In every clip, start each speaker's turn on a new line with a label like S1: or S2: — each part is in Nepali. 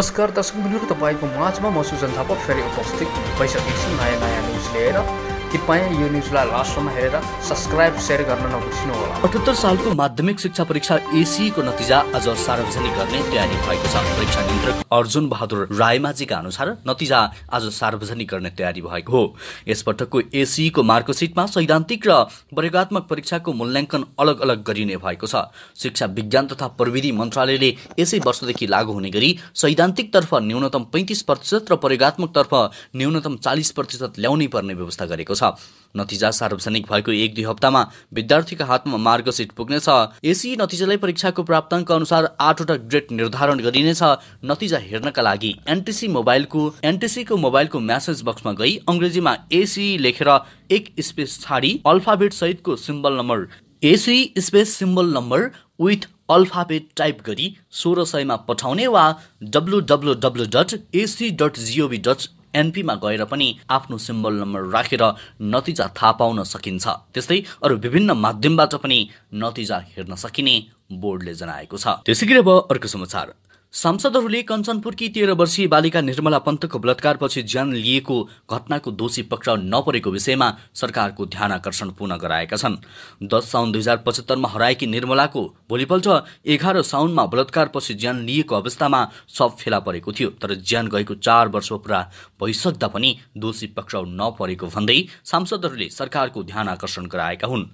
S1: नमस्कार दर्शक बन्धुहरू तपाईँको माझमा म सुजन थापा फेरि उपस्थित भइसकेको छु नयाँ नयाँ न्युज लिएर कृपया यो न्युजलाई लास्टसम्म हेरेर सब्सक्राइब सेयर गर्न होला अठहत्तर सालको माध्यमिक शिक्षा परीक्षा एसीको नतिजा आज सार्वजनिक गर्ने तयारी भएको छ परीक्षा नियन्त्रक अर्जुन बहादुर रायमाझीका अनुसार नतिजा आज सार्वजनिक गर्ने तयारी भएको हो यस पटकको एसीको मार्कसिटमा सैद्धान्तिक र वर्गात्मक परीक्षाको मूल्याङ्कन अलग अलग गरिने भएको छ शिक्षा विज्ञान तथा प्रविधि मन्त्रालयले यसै वर्षदेखि लागू हुने गरी सैद्धान्तिकतर्फ न्यूनतम पैँतिस प्रतिशत र प्रयोगत्मकतर्फ न्यूनतम चालिस प्रतिशत ल्याउनै पर्ने व्यवस्था गरेको छ छ नतिजा सार्वजनिक भएको एक दुई हप्तामा विद्यार्थीका हातमा मार्गसिट पुग्नेछ यसी नतिजालाई परीक्षाको प्राप्ताङ्क अनुसार आठवटा ग्रेड निर्धारण गरिनेछ नतिजा हेर्नका लागि एनटिसी मोबाइलको एनटिसीको मोबाइलको म्यासेज बक्समा गई अङ्ग्रेजीमा एसी लेखेर एक स्पेस छाडी अल्फाबेट सहितको symbol number AC space symbol number with alphabet type गरी सोह्र सयमा पठाउने वा W W W dot AC dot gov dot एनपीमा गएर पनि आफ्नो सिम्बल नम्बर राखेर नतिजा थाहा पाउन सकिन्छ त्यस्तै अरू विभिन्न माध्यमबाट पनि नतिजा हेर्न सकिने बोर्डले जनाएको छ त्यसै गरी अब अर्को समाचार सांसदहरूले कञ्चनपुरकी तेह्र वर्षीय बालिका निर्मला पन्तको बलात्कारपछि ज्यान लिएको घटनाको दोषी पक्राउ नपरेको विषयमा सरकारको ध्यान आकर्षण पुनः गराएका छन् दस साउन दुई हजार पचहत्तरमा हराएकी निर्मलाको भोलिपल्ट एघार साउनमा बलात्कारपछि ज्यान लिएको अवस्थामा सब फेला परेको थियो तर ज्यान गएको चार वर्ष पुरा भइसक्दा पनि दोषी पक्राउ नपरेको भन्दै सांसदहरूले सरकारको ध्यान आकर्षण गराएका हुन्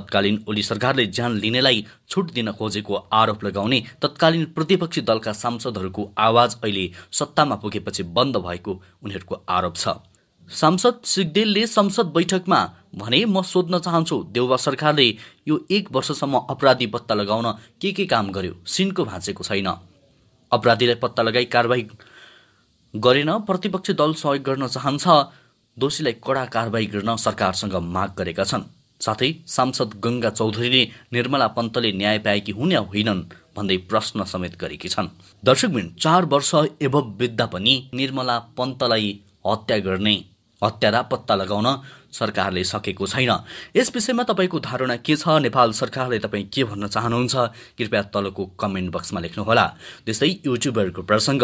S1: तत्कालीन ओली सरकारले ज्यान लिनेलाई छुट दिन खोजेको आरोप लगाउने तत्कालीन प्रतिपक्षी दलका सांसदहरूको आवाज अहिले सत्तामा पुगेपछि बन्द भएको उनीहरूको आरोप छ सांसद सिगदेलले संसद बैठकमा भने म सोध्न चाहन्छु देउवा सरकारले यो एक वर्षसम्म अपराधी पत्ता लगाउन के के काम गर्यो सिनको भाँचेको छैन अपराधीलाई पत्ता लगाई कारवाही गरेन प्रतिपक्षी दल सहयोग गर्न चाहन्छ दोषीलाई कडा कारवाही गर्न सरकारसँग माग गरेका छन् साथै सांसद गङ्गा चौधरीले निर्मला पन्तले न्याय पाएकी हुन् या होइनन् भन्दै प्रश्न समेत गरेकी छन् दर्शकबिन चार वर्ष एभव बित्दा पनि निर्मला पन्तलाई हत्या गर्ने हत्यारा पत्ता लगाउन सरकारले सकेको छैन यस विषयमा तपाईँको धारणा के छ नेपाल सरकारले तपाईँ के भन्न चाहनुहुन्छ कृपया तलको कमेन्ट बक्समा लेख्नुहोला त्यस्तै युट्युबरको प्रसङ्ग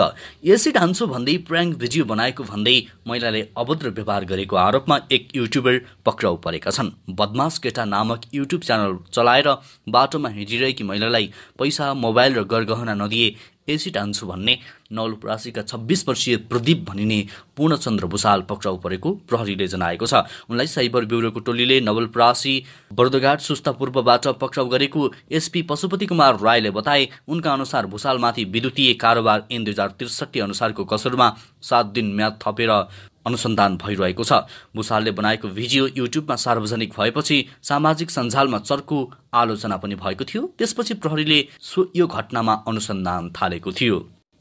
S1: एसिड हान्छु भन्दै प्र्याङ्क भिडियो बनाएको भन्दै महिलाले अभद्र व्यवहार गरेको आरोपमा एक युट्युबर पक्राउ परेका छन् बदमास केटा नामक युट्युब च्यानल चलाएर बाटोमा हिँडिरहेकी महिलालाई पैसा मोबाइल र गरगहना नदिए एसी हान्छु भन्ने नवलपरासीका राशिका छब्बिस वर्षीय प्रदीप भनिने पूर्णचन्द्र भुषाल पक्राउ परेको प्रहरीले जनाएको छ उनलाई साइबर ब्युरोको टोलीले नवलपरासी बर्दघाट सुस्ता पूर्वबाट पक्राउ गरेको एसपी पशुपति कुमार राईले बताए उनका अनुसार भुषालमाथि विद्युतीय कारोबार ऐन दुई हजार त्रिसठी अनुसारको कसुरमा सात दिन म्याद थपेर अनुसन्धान भइरहेको छ भूषालले बनाएको भिडियो युट्युबमा सार्वजनिक भएपछि सामाजिक सञ्जालमा चर्को आलोचना पनि भएको थियो त्यसपछि प्रहरीले यो घटनामा अनुसन्धान थालेको थियो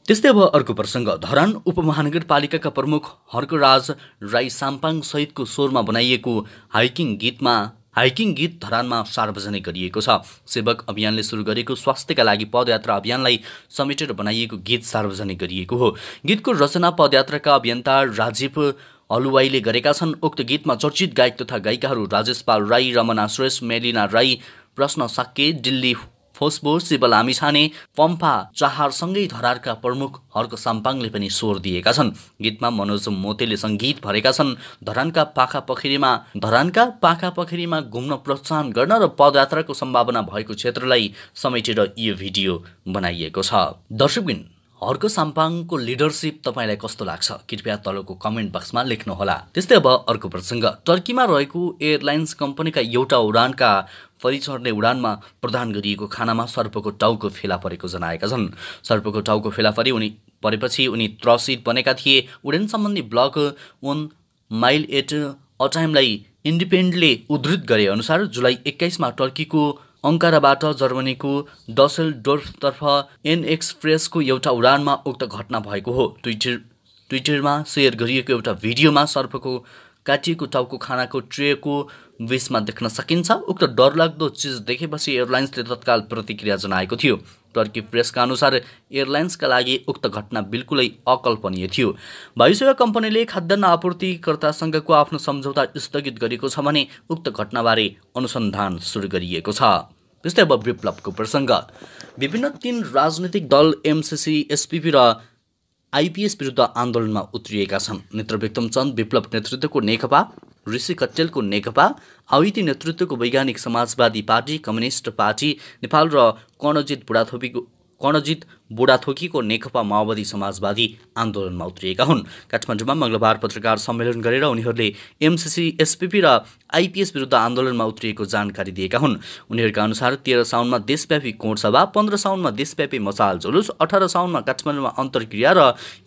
S1: त्यस्तै अब अर्को प्रसङ्ग धरान उपमहानगरपालिकाका प्रमुख हर्कराज राई साम्पाङ सहितको स्वरमा बनाइएको हाइकिङ गीतमा हाइकिङ गीत धरानमा सार्वजनिक गरिएको छ सेवक अभियानले सुरु गरेको स्वास्थ्यका लागि पदयात्रा अभियानलाई समेटेर बनाइएको गीत सार्वजनिक गरिएको हो गीतको रचना पदयात्राका अभियन्ता राजीव अलुवाईले गरेका छन् उक्त गीतमा चर्चित गायक तथा गायिकाहरू राजेश पाल राई रमना श्रेष्ठ मेलिना राई प्रश्न साक्के दिल्ली फोस्बो सिबल आमिछाने पम्फा चाहारसँगै धरारका प्रमुख हर्क साम्पाङले पनि स्वर दिएका छन् गीतमा मनोज मोतेले सङ्गीत भरेका छन् धरानका पाखा पखेरीमा धरानका पाखा पखेरीमा घुम्न प्रोत्साहन गर्न र पदयात्राको सम्भावना भएको क्षेत्रलाई समेटेर यो भिडियो बनाइएको छ दर्शकबिन हर्क साम्पाङको लिडरसिप तपाईँलाई कस्तो लाग्छ कृपया तलको कमेन्ट बक्समा लेख्नुहोला त्यस्तै अब अर्को प्रसङ्ग टर्कीमा रहेको एयरलाइन्स कम्पनीका एउटा उडानका फरि चढ्ने उडानमा प्रदान गरिएको खानामा सर्पको टाउको फेला परेको जनाएका छन् सर्पको टाउको फेला परि उनी परेपछि उनी त्रसित बनेका थिए उडेन सम्बन्धी ब्लक वन माइल एट अटाइमलाई इन्डिपेन्डेन्टले उद्धृत गरे अनुसार जुलाई एक्काइसमा टर्कीको अङ्काराबाट जर्मनीको डसेल डोर्फतर्फ एन एक्सप्रेसको एउटा उडानमा उक्त घटना भएको हो ट्विटर ट्विटरमा सेयर गरिएको एउटा भिडियोमा सर्पको काटिएको टाउको खानाको ट्रेको बेसमा देख्न सकिन्छ उक्त डरलाग्दो चिज देखेपछि एयरलाइन्सले तत्काल प्रतिक्रिया जनाएको थियो टर्की प्रेसका अनुसार एयरलाइन्सका लागि उक्त घटना बिल्कुलै अकल्पनीय थियो वायुसेवा कम्पनीले खाद्यान्न आपूर्तिकर्तासँगको आफ्नो सम्झौता स्थगित गरेको छ भने उक्त घटनाबारे अनुसन्धान सुरु गरिएको छ त्यस्तै अब विप्लवको प्रसङ्ग विभिन्न तीन राजनीतिक दल एमसिसी एसपिपी र आइपिएस विरुद्ध आन्दोलनमा उत्रिएका छन् नेत्र चन्द विप्लव नेतृत्वको नेकपा ऋषि कटेलको नेकपा आविती नेतृत्वको वैज्ञानिक समाजवादी पार्टी कम्युनिस्ट पार्टी नेपाल र कर्णजित बुढाथोपीको कर्णजित बुढाथोकीको नेकपा माओवादी समाजवादी आन्दोलनमा उत्रिएका हुन् काठमाडौँमा मङ्गलबार पत्रकार सम्मेलन गरेर उनीहरूले एमसिसी एसपिपी र आइपिएस विरुद्ध आन्दोलनमा उत्रिएको जानकारी दिएका हुन् उनीहरूका अनुसार तेह्र साउनमा देशव्यापी कोणसभा पन्ध्र साउनमा देशव्यापी मसाल जुलुस अठार साउनमा काठमाडौँमा अन्तर्क्रिया र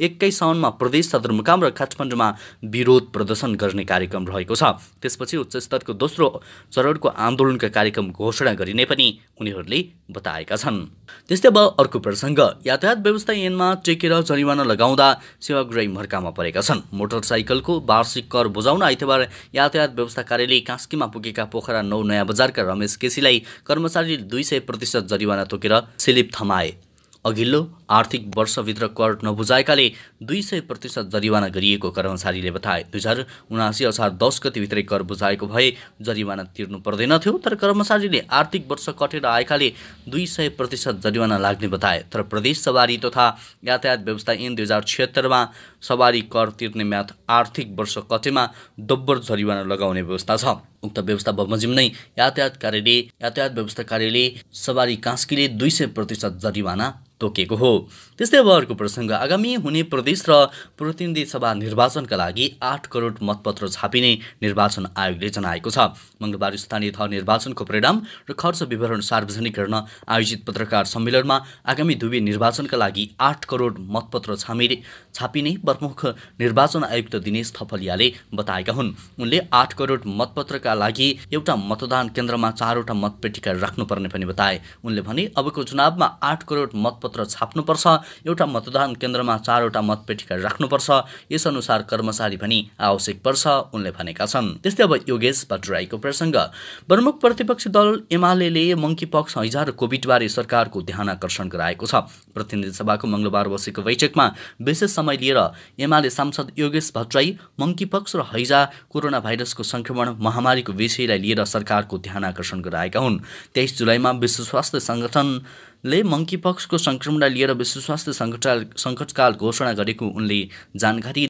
S1: एक्काइस साउनमा प्रदेश सदरमुकाम र काठमाडौँमा विरोध प्रदर्शन गर्ने कार्यक्रम रहेको छ त्यसपछि उच्च स्तरको दोस्रो चरणको आन्दोलनका कार्यक्रम घोषणा गरिने पनि उनीहरूले बताएका छन् त्यस्तै अब अर्को प्रसङ्ग यातायात व्यवस्था ऐनमा टेकेर जरिवाना लगाउँदा सेवाग्राही मर्कामा परेका छन् मोटरसाइकलको वार्षिक कर बुझाउन आइतबार यातायात व्यवस्था कार्यालय कास्कीमा पुगेका पोखरा नौ नयाँ बजारका रमेश केसीलाई कर्मचारीले दुई सय प्रतिशत जरिवाना तोकेर सिलिप थमाए अघिल्लो आर्थिक वर्षभित्र कर नबुझाएकाले दुई सय प्रतिशत जरिवाना गरिएको कर्मचारीले बताए दुई हजार उनासी असार दस गतिभित्रै कर बुझाएको भए जरिवाना तिर्नु पर्दैनथ्यो तर कर्मचारीले आर्थिक वर्ष कटेर आएकाले दुई सय प्रतिशत जरिवाना लाग्ने बताए तर प्रदेश सवारी तथा यातायात व्यवस्था ऐन दुई हजार छिहत्तरमा सवारी कर तिर्ने म्याथ आर्थिक वर्ष कटेमा दोब्बर जरिवाना लगाउने व्यवस्था छ उक्त व्यवस्था बमोजिम नै यातायात कार्यले यातायात व्यवस्था कार्यले सवारी कास्कीले दुई सय प्रतिशत जरिवाना तोकेको हो त्यस्तै अब अर्को प्रसङ्ग आगामी हुने प्रदेश र प्रतिनिधि सभा निर्वाचनका लागि आठ करोड मतपत्र छापिने निर्वाचन आयोगले जनाएको छ मङ्गलबार स्थानीय तह निर्वाचनको परिणाम र खर्च विवरण सार्वजनिक गर्न आयोजित पत्रकार सम्मेलनमा आगामी दुवै निर्वाचनका लागि आठ करोड मतपत्र छामिने छापिने प्रमुख निर्वाचन आयुक्त दिनेश थपलियाले बताएका हुन् उनले आठ करोड मतपत्रका लागि एउटा मतदान केन्द्रमा चारवटा मतपेटिका राख्नुपर्ने पनि बताए उनले भने अबको चुनावमा आठ करोड मतपत्र छाप्नु गर्नुपर्छ एउटा मतदान केन्द्रमा चारवटा मतपेटिका राख्नुपर्छ यसअनुसार कर्मचारी पनि आवश्यक पर्छ उनले भनेका छन् त्यस्तै अब योगेश भट्टराईको प्रसङ्ग प्रमुख प्रतिपक्षी दल एमाले मङ्की पक्ष हैजा र कोभिडबारे सरकारको ध्यान आकर्षण गराएको छ प्रतिनिधि सभाको मङ्गलबार बसेको बैठकमा विशेष समय लिएर एमाले सांसद योगेश भट्टराई मङ्की पक्ष र हैजा कोरोना भाइरसको संक्रमण महामारीको विषयलाई लिएर सरकारको ध्यान आकर्षण गराएका हुन् तेइस जुलाईमा विश्व स्वास्थ्य सङ्गठन ले मङ्की पक्सको सङ्क्रमणलाई लिएर विश्व स्वास्थ्य सङ्कटकाल घोषणा गरेको उनले जानकारी